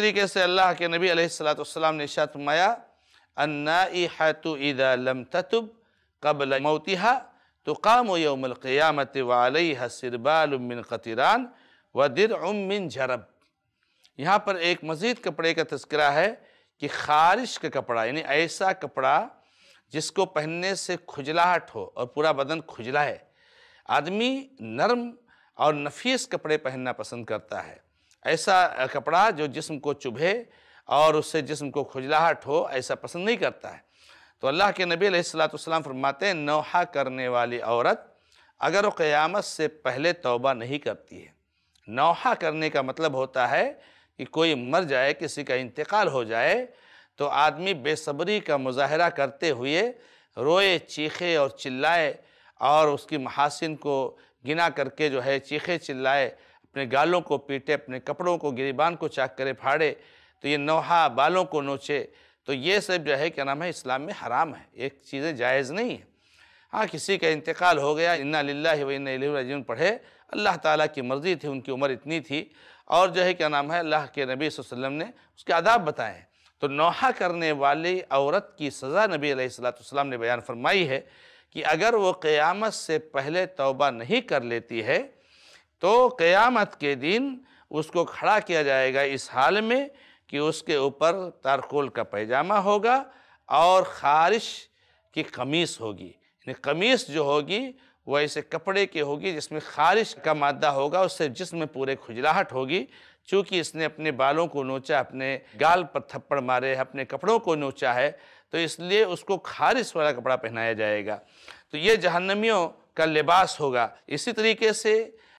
तरीके से अल्लाह के नबी अलैहिस्सलाम ने इशात फरमाया अन्नाइहतु इदा लम ततुब कबल मौतिहा तो काम यौमल क़यामत वालह सिरबाल मिन कतिरान व दिर मिन झरब यहाँ पर एक मज़ीद कपड़े का तस्करा है कि खारिश का कपड़ा यानी ऐसा कपड़ा जिसको पहनने से खुजलाहट हो और पूरा बदन खुजला है आदमी नरम और नफीस कपड़े पहनना पसंद करता है ऐसा कपड़ा जो जिस्म को चुभे और उससे जिस्म को खुजलाहट हो ऐसा पसंद नहीं करता है तो अल्लाह के नबी सलाम फरमाते हैं नौहा करने वाली औरत अगर वो क़यामत से पहले तौबा नहीं करती है नौहा करने का मतलब होता है कि कोई मर जाए किसी का इंतकाल हो जाए तो आदमी बेसब्री का मुजाहरा करते हुए रोए चीखे और चिल्लाए और उसकी महासिन को गिना करके जो है चीखे चिल्लाए अपने गालों को पीटे अपने कपड़ों को गिरीबान को चाक करे फाड़े तो ये नोहा बालों को नोचे तो ये सब जो है क्या नाम है इस्लाम में हराम है एक चीज़ें जायज़ नहीं है हाँ किसी का इंतकाल हो गया इन्ना लाला व इन्ना पढ़े अल्लाह ताला की मर्ज़ी थी उनकी उम्र इतनी थी और जो है क्या नाम है अल्लाह के नबी वसल्लम ने उसके आदाब बताए तो नोहा करने वाली औरत की सज़ा नबी सलाम ने बयान फरमाई है कि अगर वो क़यामत से पहले तोबा नहीं कर लेती है तो क़यामत के दिन उसको खड़ा किया जाएगा इस हाल में कि उसके ऊपर तारकोल का पैजामा होगा और ख़ारिश की कमीज़ होगी यानी कमीज़ जो होगी वह ऐसे कपड़े की होगी जिसमें खारिश का मादा होगा उससे जिसम पूरे खुजलाहट होगी चूँकि इसने अपने बालों को नोचा अपने गाल पर थप्पड़ मारे अपने कपड़ों को नोचा है तो इसलिए उसको खारिश वाला कपड़ा पहनाया जाएगा तो ये जहन्नमियों का लिबास होगा इसी तरीके से